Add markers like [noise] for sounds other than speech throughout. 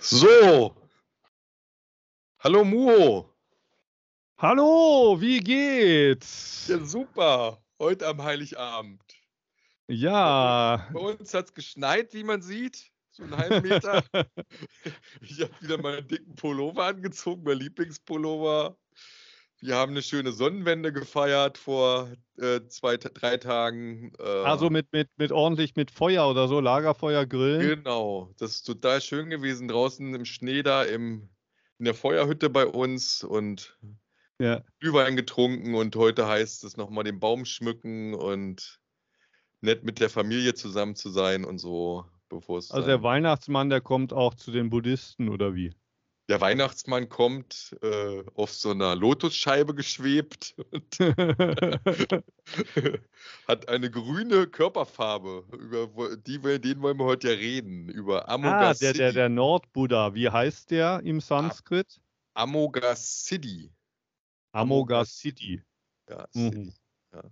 So. Hallo Muo. Hallo, wie geht's? Ja, super. Heute am Heiligabend. Ja. Bei uns hat es geschneit, wie man sieht. So einen halben Meter. [laughs] ich habe wieder meinen dicken Pullover angezogen, mein Lieblingspullover. Wir haben eine schöne Sonnenwende gefeiert vor äh, zwei, drei Tagen. Äh, also mit, mit, mit ordentlich mit Feuer oder so, Lagerfeuer, Grillen. Genau, das ist total schön gewesen draußen im Schnee da im, in der Feuerhütte bei uns und ja. Glühwein getrunken und heute heißt es nochmal den Baum schmücken und nett mit der Familie zusammen zu sein und so bewusst. Also der Weihnachtsmann, der kommt auch zu den Buddhisten oder wie? der Weihnachtsmann kommt, äh, auf so einer Lotusscheibe geschwebt und [laughs] hat eine grüne Körperfarbe. Über die, den wollen wir heute ja reden, über Amoga ah, der, der, der Nordbuddha, wie heißt der im Sanskrit? Am Amoga Siddhi. Amoga Siddhi. Ja, mhm. ja,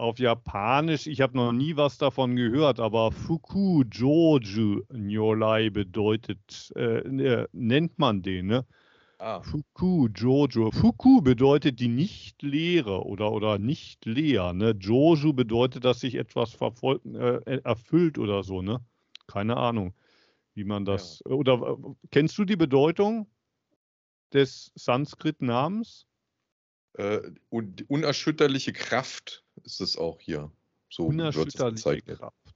auf Japanisch, ich habe noch nie was davon gehört, aber Fuku Joju Nyolai bedeutet, äh, äh nennt man den, ne? Ah. Fuku Joju. Fuku bedeutet die nicht lehre oder, oder nicht leer, ne? Joju bedeutet, dass sich etwas verfolgt, äh, äh, erfüllt oder so, ne? Keine Ahnung, wie man das. Ja. Oder äh, kennst du die Bedeutung des Sanskrit-Namens? Äh, unerschütterliche Kraft ist es auch hier. So wird Kraft.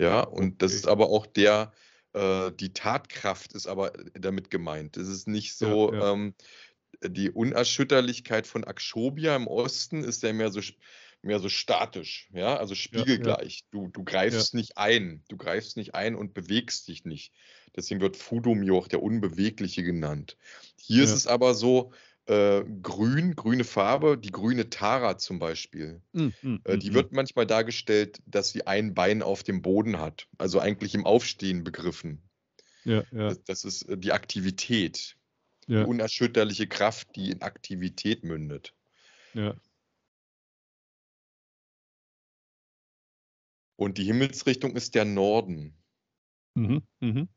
Ja, und okay. das ist aber auch der, äh, die Tatkraft ist aber damit gemeint. Es ist nicht so, ja, ja. Ähm, die Unerschütterlichkeit von Akshobia im Osten ist ja mehr so, mehr so statisch, ja, also spiegelgleich. Ja, du, du greifst nicht ein, du greifst nicht ein und bewegst dich nicht. Deswegen wird Fudomioch der Unbewegliche genannt. Hier ist es aber so, äh, grün, grüne Farbe, die grüne Tara zum Beispiel. Mm, äh, hm, die mm, wird manchmal dargestellt, dass sie ein Bein auf dem Boden hat, also eigentlich im Aufstehen begriffen. Ja, ja. Das, das ist äh, die Aktivität, ja. die unerschütterliche Kraft, die in Aktivität mündet. Ja. Und die Himmelsrichtung ist der Norden. Mhm, mhm.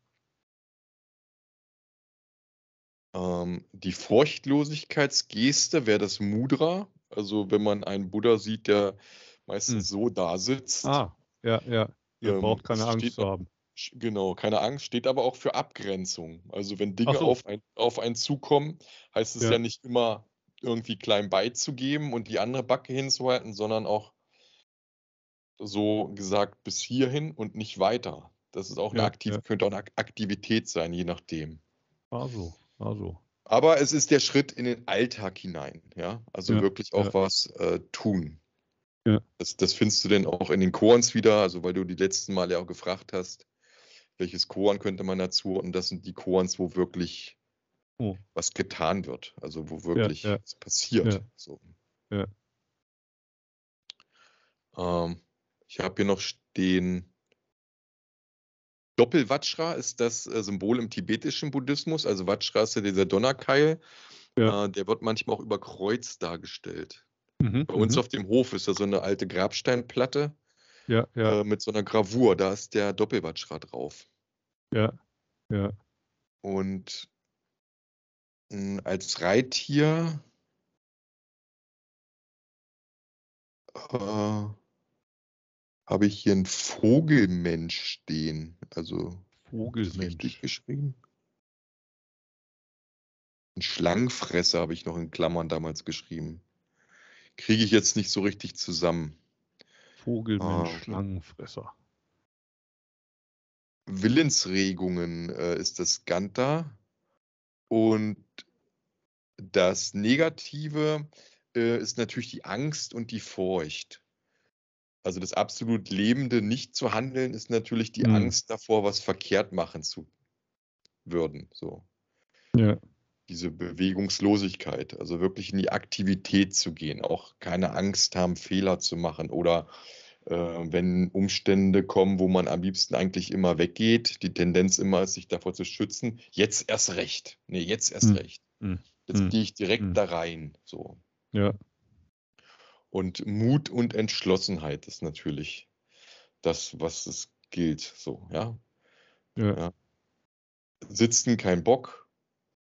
Ähm, die Furchtlosigkeitsgeste wäre das Mudra. Also wenn man einen Buddha sieht, der meistens hm. so da sitzt. Ah, ja, ja. Ihr ähm, braucht keine Angst steht, zu haben. Genau, keine Angst, steht aber auch für Abgrenzung. Also wenn Dinge so. auf, ein, auf einen zukommen, heißt es ja. ja nicht immer irgendwie klein beizugeben und die andere Backe hinzuhalten, sondern auch so gesagt bis hierhin und nicht weiter. Das ist auch eine ja, Aktiv ja. könnte auch eine Aktivität sein, je nachdem. Also. Also. Aber es ist der Schritt in den Alltag hinein, ja. Also ja, wirklich auch ja. was äh, tun. Ja. Das, das, findest du denn auch in den Chorens wieder, also weil du die letzten Male auch gefragt hast, welches Choren könnte man dazu? Und das sind die Chorens, wo wirklich oh. was getan wird, also wo wirklich ja, was passiert. So. Ähm, ich habe hier noch stehen, doppel ist das äh, Symbol im tibetischen Buddhismus. Also Vajra ist ja dieser Donnerkeil. Ja. Äh, der wird manchmal auch über Kreuz dargestellt. Mhm, Bei uns mhm. auf dem Hof ist da so eine alte Grabsteinplatte ja, ja. Äh, mit so einer Gravur. Da ist der Doppelwatschra drauf. Ja, ja. Und hm, als Reittier habe ich hier einen Vogelmensch stehen. Also Vogelmensch. Richtig geschrieben. Ein Schlangenfresser habe ich noch in Klammern damals geschrieben. Kriege ich jetzt nicht so richtig zusammen. Vogelmensch, ah, Schlangenfresser. Willensregungen äh, ist das Ganta. Und das Negative äh, ist natürlich die Angst und die Furcht. Also das absolut Lebende nicht zu handeln, ist natürlich die mhm. Angst davor, was verkehrt machen zu würden. So. Ja. Diese Bewegungslosigkeit, also wirklich in die Aktivität zu gehen, auch keine Angst haben, Fehler zu machen oder äh, wenn Umstände kommen, wo man am liebsten eigentlich immer weggeht, die Tendenz immer ist, sich davor zu schützen, jetzt erst recht. Nee, jetzt erst mhm. recht. Mhm. Jetzt mhm. gehe ich direkt mhm. da rein. So. Ja. Und Mut und Entschlossenheit ist natürlich das, was es gilt. So, ja. ja. ja. Sitzen, kein Bock.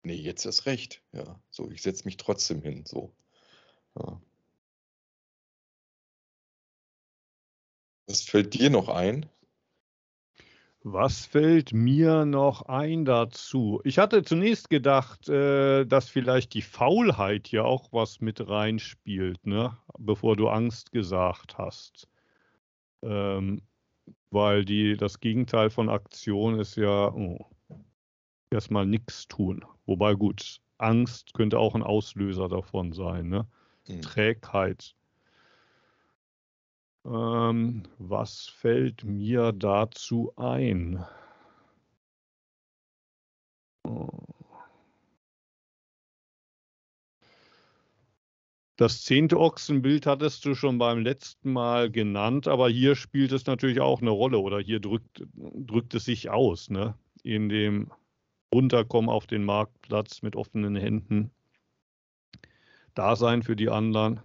Nee, jetzt erst recht. Ja, so, ich setze mich trotzdem hin. So. Ja. Was fällt dir noch ein? Was fällt mir noch ein dazu? Ich hatte zunächst gedacht, äh, dass vielleicht die Faulheit ja auch was mit reinspielt, ne? bevor du Angst gesagt hast. Ähm, weil die, das Gegenteil von Aktion ist ja oh, erstmal nichts tun. Wobei gut, Angst könnte auch ein Auslöser davon sein. Ne? Mhm. Trägheit ähm, was fällt mir dazu ein? Das zehnte Ochsenbild hattest du schon beim letzten Mal genannt, aber hier spielt es natürlich auch eine Rolle oder hier drückt, drückt es sich aus, ne? in dem Runterkommen auf den Marktplatz mit offenen Händen, Dasein für die anderen.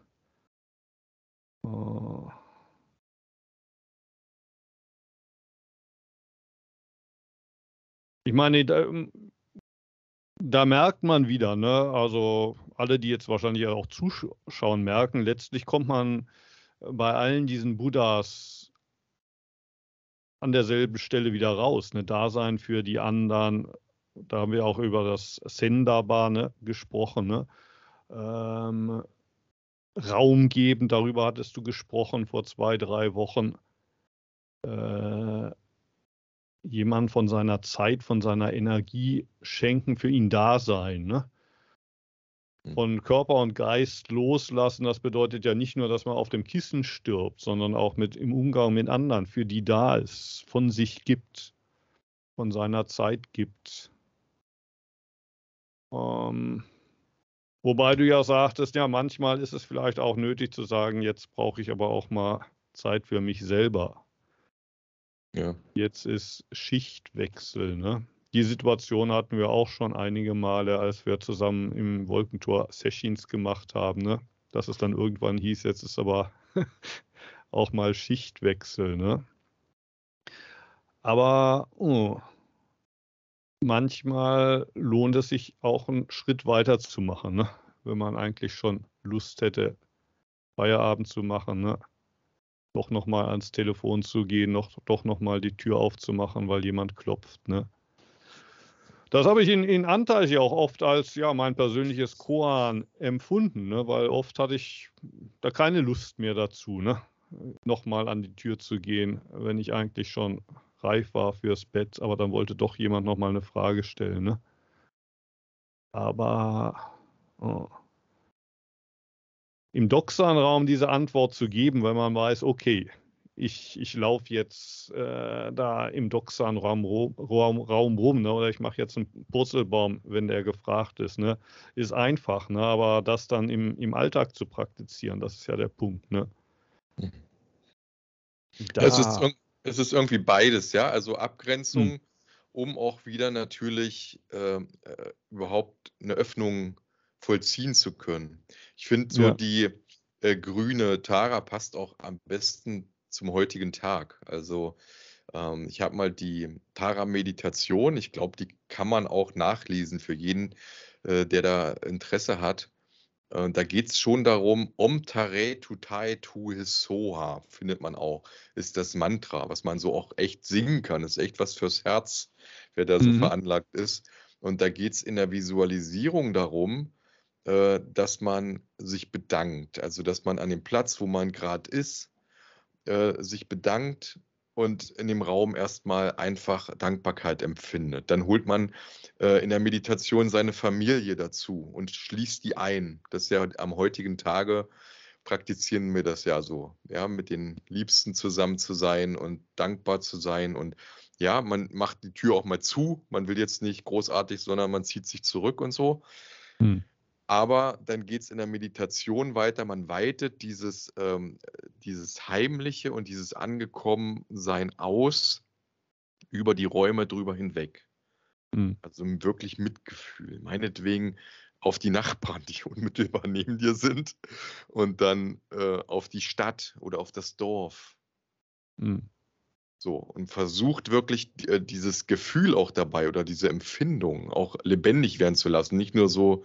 Oh. Ich meine, da, ähm, da merkt man wieder, ne? also alle, die jetzt wahrscheinlich auch zuschauen, merken, letztlich kommt man äh, bei allen diesen Buddhas an derselben Stelle wieder raus. Ne? Dasein für die anderen, da haben wir auch über das Sendabane gesprochen. Ne? Ähm, Raum geben, darüber hattest du gesprochen vor zwei, drei Wochen. Äh, jemand von seiner Zeit, von seiner Energie schenken, für ihn da sein. Ne? Hm. Von Körper und Geist loslassen, das bedeutet ja nicht nur, dass man auf dem Kissen stirbt, sondern auch mit im Umgang mit anderen, für die da ist, von sich gibt, von seiner Zeit gibt. Ähm, wobei du ja sagtest, ja, manchmal ist es vielleicht auch nötig zu sagen, jetzt brauche ich aber auch mal Zeit für mich selber. Ja. Jetzt ist Schichtwechsel. Ne? Die Situation hatten wir auch schon einige Male, als wir zusammen im Wolkentor Sessions gemacht haben, ne? dass es dann irgendwann hieß, jetzt ist aber [laughs] auch mal Schichtwechsel. Ne? Aber oh, manchmal lohnt es sich auch einen Schritt weiter zu machen, ne? wenn man eigentlich schon Lust hätte, Feierabend zu machen. Ne? doch nochmal ans Telefon zu gehen, noch, doch nochmal die Tür aufzumachen, weil jemand klopft. Ne? Das habe ich in, in Anteil ja auch oft als ja, mein persönliches Koan empfunden, ne? weil oft hatte ich da keine Lust mehr dazu, ne? nochmal an die Tür zu gehen, wenn ich eigentlich schon reif war fürs Bett, aber dann wollte doch jemand nochmal eine Frage stellen. Ne? Aber. Oh im Doxan-Raum diese Antwort zu geben, wenn man weiß, okay, ich, ich laufe jetzt äh, da im Doxan-Raum Raum, Raum rum ne? oder ich mache jetzt einen Purzelbaum, wenn der gefragt ist. Ne? Ist einfach, ne? aber das dann im, im Alltag zu praktizieren, das ist ja der Punkt. Ne? Mhm. Da. Es, ist, es ist irgendwie beides, ja, also Abgrenzung, hm. um auch wieder natürlich ähm, äh, überhaupt eine Öffnung zu vollziehen zu können. Ich finde so ja. die äh, grüne Tara passt auch am besten zum heutigen Tag. Also ähm, ich habe mal die Tara-Meditation, ich glaube, die kann man auch nachlesen für jeden, äh, der da Interesse hat. Äh, da geht es schon darum, Om Tare Tutai Tu Hisoha, findet man auch, ist das Mantra, was man so auch echt singen kann. Das ist echt was fürs Herz, wer da so mhm. veranlagt ist. Und da geht es in der Visualisierung darum, äh, dass man sich bedankt. Also, dass man an dem Platz, wo man gerade ist, äh, sich bedankt und in dem Raum erstmal einfach Dankbarkeit empfindet. Dann holt man äh, in der Meditation seine Familie dazu und schließt die ein. Das ist ja am heutigen Tage praktizieren wir das ja so, ja, mit den Liebsten zusammen zu sein und dankbar zu sein und ja, man macht die Tür auch mal zu. Man will jetzt nicht großartig, sondern man zieht sich zurück und so. Hm. Aber dann geht es in der Meditation weiter. Man weitet dieses, ähm, dieses Heimliche und dieses Angekommensein aus über die Räume drüber hinweg. Mhm. Also wirklich Mitgefühl. Meinetwegen auf die Nachbarn, die [laughs] unmittelbar neben dir sind, und dann äh, auf die Stadt oder auf das Dorf. Mhm. So, und versucht wirklich äh, dieses Gefühl auch dabei oder diese Empfindung auch lebendig werden zu lassen. Nicht nur so,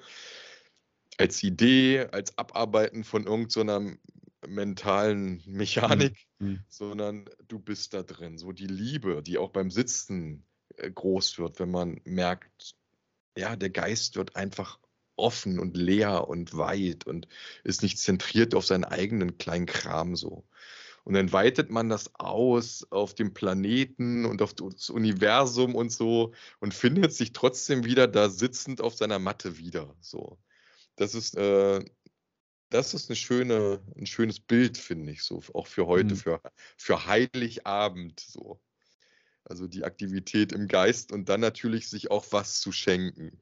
als Idee, als Abarbeiten von irgendeiner so mentalen mhm. Mechanik, mhm. sondern du bist da drin. So die Liebe, die auch beim Sitzen äh, groß wird, wenn man merkt, ja, der Geist wird einfach offen und leer und weit und ist nicht zentriert auf seinen eigenen kleinen Kram so. Und dann weitet man das aus auf dem Planeten und auf das Universum und so und findet sich trotzdem wieder da sitzend auf seiner Matte wieder. So das ist, äh, das ist eine schöne, ein schönes Bild, finde ich, so, auch für heute, mhm. für, für Heiligabend so. Also die Aktivität im Geist und dann natürlich sich auch was zu schenken.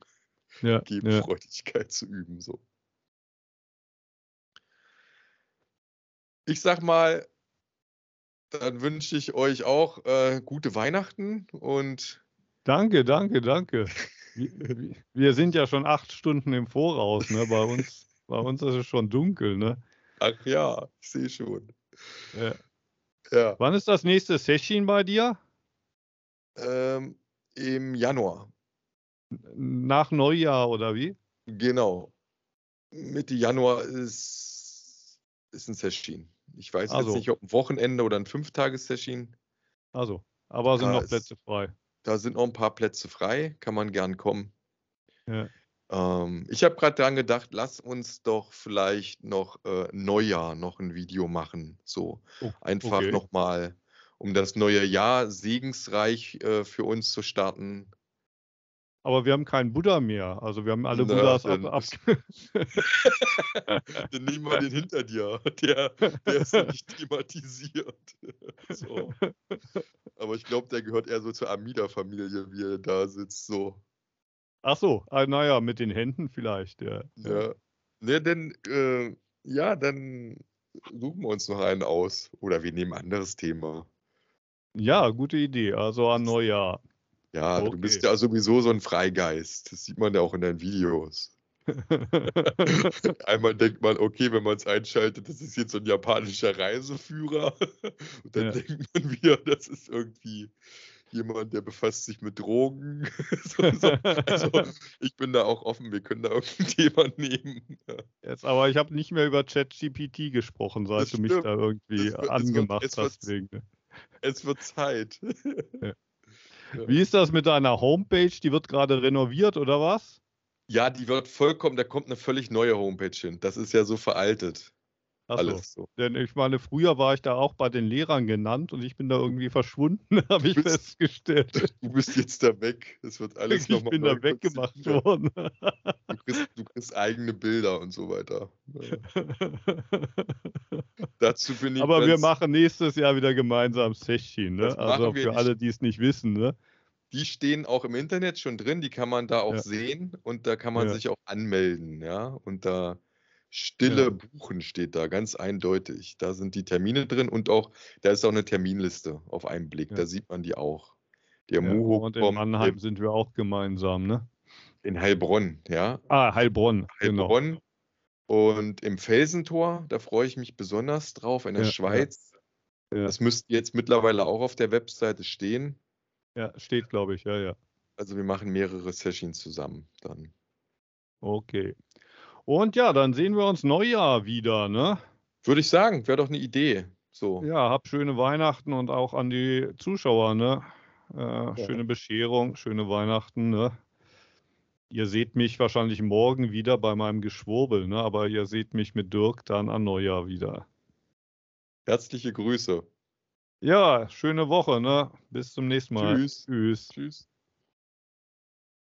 Ja, [laughs] Gegenfreudigkeit ja. zu üben. So. Ich sag mal, dann wünsche ich euch auch äh, gute Weihnachten und. Danke, danke, danke. [laughs] Wir sind ja schon acht Stunden im Voraus, ne? Bei uns, [laughs] bei uns ist es schon dunkel, ne? Ach ja, ich sehe schon. Ja. ja. Wann ist das nächste Session bei dir? Ähm, Im Januar. Nach Neujahr oder wie? Genau. Mitte Januar ist, ist ein Session. Ich weiß also. jetzt nicht, ob ein Wochenende oder ein Fünftages-Session. Also, aber sind ja, noch Plätze frei. Da sind noch ein paar Plätze frei, kann man gern kommen. Ja. Ähm, ich habe gerade daran gedacht, lass uns doch vielleicht noch äh, Neujahr noch ein Video machen. So oh, einfach okay. nochmal, um das neue Jahr segensreich äh, für uns zu starten aber wir haben keinen Buddha mehr. Also wir haben alle Na, Buddhas ab. ab [laughs] dann nimm mal den hinter dir. Der, der ist nicht thematisiert. [laughs] So. Aber ich glaube, der gehört eher so zur Amida-Familie, wie er da sitzt. So. Ach so, ah, naja, mit den Händen vielleicht. Ja, ja. ja ne, denn, äh, ja, dann suchen wir uns noch einen aus. Oder wir nehmen ein anderes Thema. Ja, gute Idee. Also an Neujahr. Ja, okay. du bist ja sowieso so ein Freigeist. Das sieht man ja auch in deinen Videos. [laughs] Einmal denkt man, okay, wenn man es einschaltet, das ist jetzt so ein japanischer Reiseführer. [laughs] Und dann ja. denkt man wieder, das ist irgendwie jemand, der befasst sich mit Drogen. [laughs] so, so. Also ich bin da auch offen, wir können da irgendein Thema nehmen. Jetzt aber ich habe nicht mehr über ChatGPT gesprochen, seit das du stimmt. mich da irgendwie es wird, angemacht es wird, hast. wird, wegen. es wird Zeit. Ja. Wie ist das mit deiner Homepage? Die wird gerade renoviert oder was? Ja, die wird vollkommen, da kommt eine völlig neue Homepage hin. Das ist ja so veraltet. Ach alles so. so. Denn ich meine, früher war ich da auch bei den Lehrern genannt und ich bin da irgendwie verschwunden, [laughs] habe ich bist, festgestellt. [laughs] Du bist jetzt da weg. Es wird alles nochmal. Ich noch bin da weggemacht worden. [laughs] Du kriegst, du kriegst, eigene Bilder und so weiter. Dazu bin ich. Aber wir machen nächstes Jahr wieder gemeinsam Session, ne? Also für alle, die es nicht wissen, ne? Die stehen auch im Internet schon drin, die kann man da auch ja. sehen und da kann man ja. sich auch anmelden, ja. Und da Stille ja. buchen steht da, ganz eindeutig. Da sind die Termine drin und auch, da ist auch eine Terminliste auf einen Blick. Ja. Da sieht man die auch. Der ja, Muho und in Mannheim in, sind wir auch gemeinsam, ne? In Heilbronn, ja. Ah, Heilbronn. Genau. Heilbronn. Genau. Und im Felsentor, da freue ich mich besonders drauf, in der ja, Schweiz. Das müsste jetzt mittlerweile auch auf der Webseite stehen. Ja, steht, glaube ich, ja, ja. Also wir machen mehrere Sessions zusammen dann. Okay. Und ja, dann sehen wir uns Neujahr wieder, ne? Würde ich sagen, wäre doch eine Idee. So. Ja, hab schöne Weihnachten und auch an die Zuschauer, ne? Äh, ja. Schöne Bescherung, schöne Weihnachten, ne? Ihr seht mich wahrscheinlich morgen wieder bei meinem Geschwurbel, ne? aber ihr seht mich mit Dirk dann an Neujahr wieder. Herzliche Grüße. Ja, schöne Woche, ne? Bis zum nächsten Mal. Tschüss. Tschüss. Tschüss.